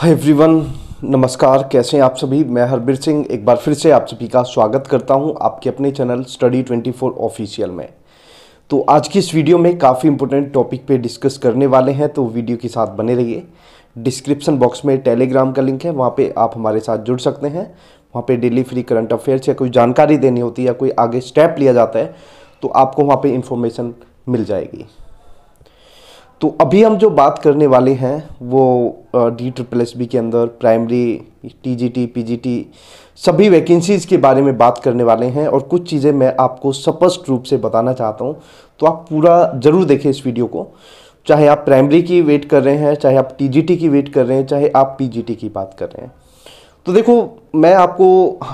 hi everyone नमस्कार कैसे हैं आप सभी मैं हरबीर सिंह एक बार फिर से आप सभी का स्वागत करता हूं आपके अपने चैनल स्टडी 24 ऑफिशियल में तो आज की इस वीडियो में काफ़ी इंपॉर्टेंट टॉपिक पे डिस्कस करने वाले हैं तो वीडियो के साथ बने रहिए डिस्क्रिप्शन बॉक्स में टेलीग्राम का लिंक है वहाँ पर आप हमारे साथ जुड़ सकते हैं वहाँ पर डेली फ्री करंट अफेयर्स या कोई जानकारी देनी होती है या कोई आगे स्टेप लिया जाता है तो आपको वहाँ पर इंफॉर्मेशन मिल जाएगी तो अभी हम जो बात करने वाले हैं वो डी ट्रिपल एस बी के अंदर प्राइमरी टीजीटी पीजीटी सभी वैकेंसीज़ के बारे में बात करने वाले हैं और कुछ चीज़ें मैं आपको स्पष्ट रूप से बताना चाहता हूँ तो आप पूरा ज़रूर देखें इस वीडियो को चाहे आप प्राइमरी की वेट कर रहे हैं चाहे आप टीजीटी की वेट कर रहे हैं चाहे आप पीजीटी की बात कर रहे हैं तो देखो मैं आपको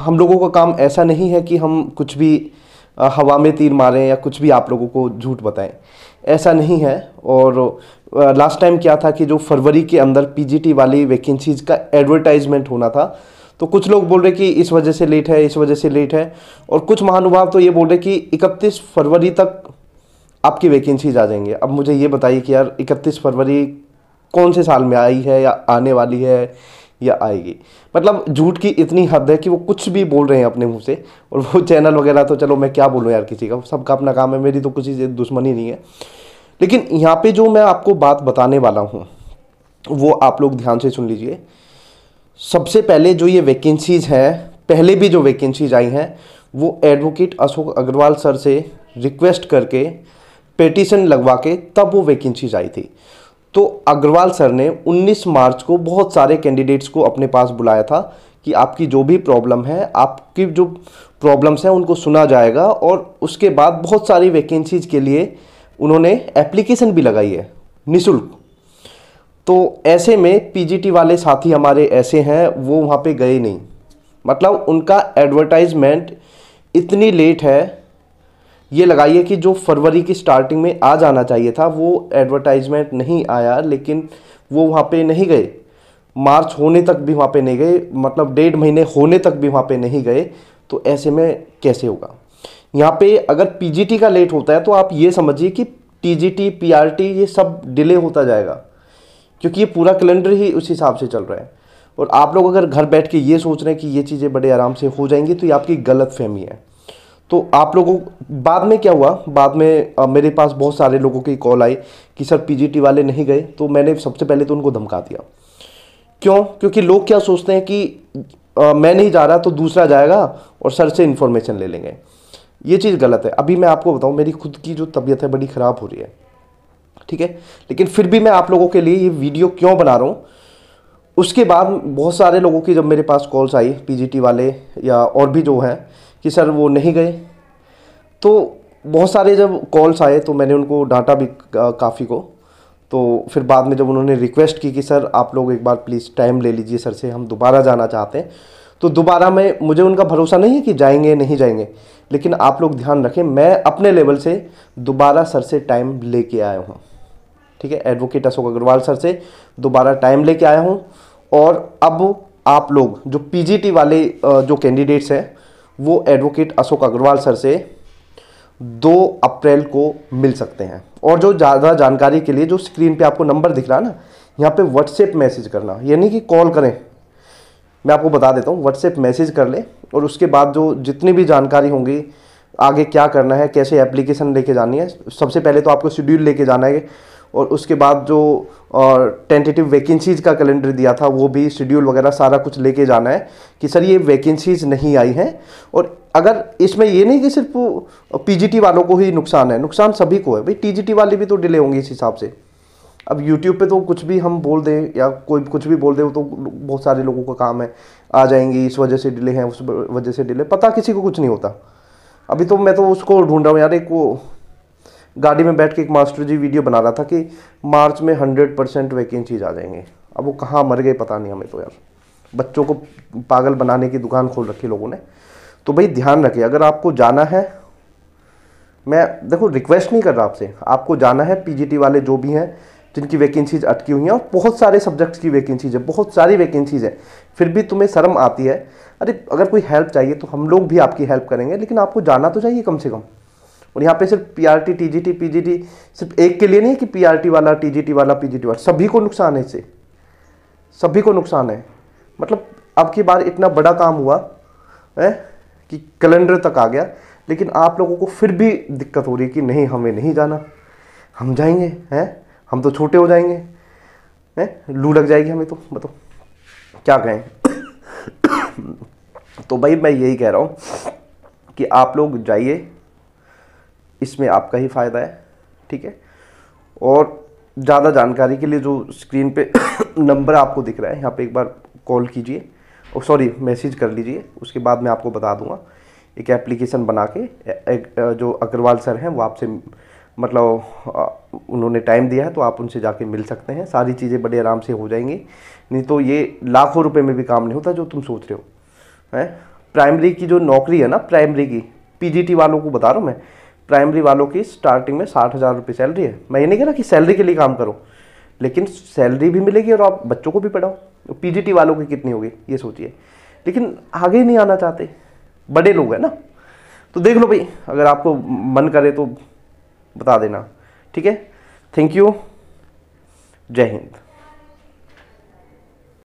हम लोगों का काम ऐसा नहीं है कि हम कुछ भी हवा में तीर मारें या कुछ भी आप लोगों को झूठ बताएं ऐसा नहीं है और लास्ट टाइम क्या था कि जो फरवरी के अंदर पीजीटी वाली वैकेंसीज़ का एडवर्टाइजमेंट होना था तो कुछ लोग बोल रहे कि इस वजह से लेट है इस वजह से लेट है और कुछ महानुभाव तो ये बोल रहे कि इकतीस फरवरी तक आपकी वैकेंसीज आ जाएंगे अब मुझे ये बताइए कि यार इकतीस फरवरी कौन से साल में आई है या आने वाली है या आएगी मतलब झूठ की इतनी हद है कि वो कुछ भी बोल रहे हैं अपने मुंह से और वो चैनल वगैरह तो चलो मैं क्या बोलूँ यार किसी का सबका अपना काम है मेरी तो किसी से दुश्मनी नहीं है लेकिन यहाँ पे जो मैं आपको बात बताने वाला हूँ वो आप लोग ध्यान से सुन लीजिए सबसे पहले जो ये वैकेंसीज़ हैं पहले भी जो वैकेंसीज आई हैं वो एडवोकेट अशोक अग्रवाल सर से रिक्वेस्ट करके पेटिशन लगवा के तब वो वैकेंसीज आई थी तो अग्रवाल सर ने 19 मार्च को बहुत सारे कैंडिडेट्स को अपने पास बुलाया था कि आपकी जो भी प्रॉब्लम है आपकी जो प्रॉब्लम्स हैं उनको सुना जाएगा और उसके बाद बहुत सारी वैकेंसीज़ के लिए उन्होंने एप्लीकेशन भी लगाई है निशुल्क तो ऐसे में पीजीटी वाले साथी हमारे ऐसे हैं वो वहाँ पे गए नहीं मतलब उनका एडवर्टाइजमेंट इतनी लेट है ये लगाइए कि जो फरवरी की स्टार्टिंग में आ जाना चाहिए था वो एडवर्टाइजमेंट नहीं आया लेकिन वो वहाँ पे नहीं गए मार्च होने तक भी वहाँ पे नहीं गए मतलब डेढ़ महीने होने तक भी वहाँ पे नहीं गए तो ऐसे में कैसे होगा यहाँ पे अगर पीजीटी का लेट होता है तो आप ये समझिए कि टीजीटी पीआरटी ये सब डिले होता जाएगा क्योंकि ये पूरा कैलेंडर ही उस हिसाब से चल रहा है और आप लोग अगर घर बैठ के ये सोच रहे हैं कि ये चीज़ें बड़े आराम से हो जाएंगी तो ये आपकी गलत फहमी है तो आप लोगों बाद में क्या हुआ बाद में आ, मेरे पास बहुत सारे लोगों की कॉल आई कि सर पीजीटी वाले नहीं गए तो मैंने सबसे पहले तो उनको धमका दिया क्यों क्योंकि लोग क्या सोचते हैं कि आ, मैं नहीं जा रहा तो दूसरा जाएगा और सर से इन्फॉर्मेशन ले लेंगे ये चीज़ गलत है अभी मैं आपको बताऊँ मेरी खुद की जो तबीयत है बड़ी ख़राब हो रही है ठीक है लेकिन फिर भी मैं आप लोगों के लिए ये वीडियो क्यों बना रहा हूँ उसके बाद बहुत सारे लोगों की जब मेरे पास कॉल्स आई पीजीटी वाले या और भी जो हैं कि सर वो नहीं गए तो बहुत सारे जब कॉल्स आए तो मैंने उनको डांटा भी काफ़ी को तो फिर बाद में जब उन्होंने रिक्वेस्ट की कि सर आप लोग एक बार प्लीज़ टाइम ले लीजिए सर से हम दोबारा जाना चाहते हैं तो दोबारा मैं मुझे उनका भरोसा नहीं है कि जाएंगे नहीं जाएंगे लेकिन आप लोग ध्यान रखें मैं अपने लेवल से दोबारा सर से टाइम लेके आया हूँ ठीक है एडवोकेट अशोक अग्रवाल सर से दोबारा टाइम लेके आया हूँ और अब आप लोग जो पीजीटी वाले जो कैंडिडेट्स हैं वो एडवोकेट अशोक अग्रवाल सर से दो अप्रैल को मिल सकते हैं और जो ज़्यादा जानकारी के लिए जो स्क्रीन पे आपको नंबर दिख रहा है ना यहाँ पे व्हाट्सएप मैसेज करना यानी कि कॉल करें मैं आपको बता देता हूँ व्हाट्सएप मैसेज कर लें और उसके बाद जो जितनी भी जानकारी होंगी आगे क्या करना है कैसे एप्लीकेशन लेके जानी है सबसे पहले तो आपको शेड्यूल लेके जाना है और उसके बाद जो टेंटेटिव वैकेंसीज़ का कैलेंडर दिया था वो भी शेड्यूल वगैरह सारा कुछ लेके जाना है कि सर ये वैकेंसीज़ नहीं आई हैं और अगर इसमें ये नहीं कि सिर्फ पीजीटी वालों को ही नुकसान है नुकसान सभी को है भाई टीजीटी वाले भी तो डिले होंगे इस हिसाब से अब यूट्यूब पे तो कुछ भी हम बोल दें या कोई कुछ भी बोल दें वो तो बहुत सारे लोगों का काम है आ जाएंगी इस वजह से डिले हैं उस वजह से डिले पता किसी को कुछ नहीं होता अभी तो मैं तो उसको ढूंढ रहा हूँ यार एक वो गाड़ी में बैठ के एक मास्टर जी वीडियो बना रहा था कि मार्च में हंड्रेड परसेंट वैकेंसीज आ जाएंगे अब वो कहाँ मर गए पता नहीं हमें तो यार बच्चों को पागल बनाने की दुकान खोल रखी लोगों ने तो भाई ध्यान रखिए अगर आपको जाना है मैं देखो रिक्वेस्ट नहीं कर रहा आपसे आपको जाना है पीजीटी वाले जो भी हैं जिनकी वैकेंसीज अटकी हुई हैं और बहुत सारे सब्जेक्ट्स की वैकेंसीज है बहुत सारी वैकेंसीज है फिर भी तुम्हें शर्म आती है अरे अगर कोई हेल्प चाहिए तो हम लोग भी आपकी हेल्प करेंगे लेकिन आपको जाना तो चाहिए कम से कम और यहाँ पे सिर्फ पीआरटी टीजीटी पीजीटी सिर्फ एक के लिए नहीं कि पीआरटी वाला टीजीटी वाला पीजीटी वाला सभी को नुकसान है इससे सभी को नुकसान है मतलब अब की बार इतना बड़ा काम हुआ है कि कैलेंडर तक आ गया लेकिन आप लोगों को फिर भी दिक्कत हो रही कि नहीं हमें नहीं जाना हम जाएंगे हैं हम तो छोटे हो जाएंगे हैं लू लग जाएगी हमें तो बताओ क्या कहें तो भाई मैं यही कह रहा हूँ कि आप लोग जाइए इसमें आपका ही फ़ायदा है ठीक है और ज़्यादा जानकारी के लिए जो स्क्रीन पे नंबर आपको दिख रहा है यहाँ पे एक बार कॉल कीजिए और सॉरी मैसेज कर लीजिए उसके बाद मैं आपको बता दूंगा एक एप्लीकेशन बना के एक जो अग्रवाल सर हैं वो आपसे मतलब उन्होंने टाइम दिया है तो आप उनसे जाके मिल सकते हैं सारी चीज़ें बड़े आराम से हो जाएंगी नहीं तो ये लाखों रुपये में भी काम नहीं होता जो तुम सोच रहे हो है प्राइमरी की जो नौकरी है ना प्राइमरी की पी वालों को बता रहा हूँ मैं प्राइमरी वालों की स्टार्टिंग में साठ हज़ार रुपये सैलरी है मैं ये नहीं कह रहा कि सैलरी के लिए काम करो लेकिन सैलरी भी मिलेगी और आप बच्चों को भी पढ़ाओ टी वालों की कितनी होगी ये सोचिए लेकिन आगे नहीं आना चाहते बड़े लोग हैं ना तो देख लो भाई अगर आपको मन करे तो बता देना ठीक है थैंक यू जय हिंद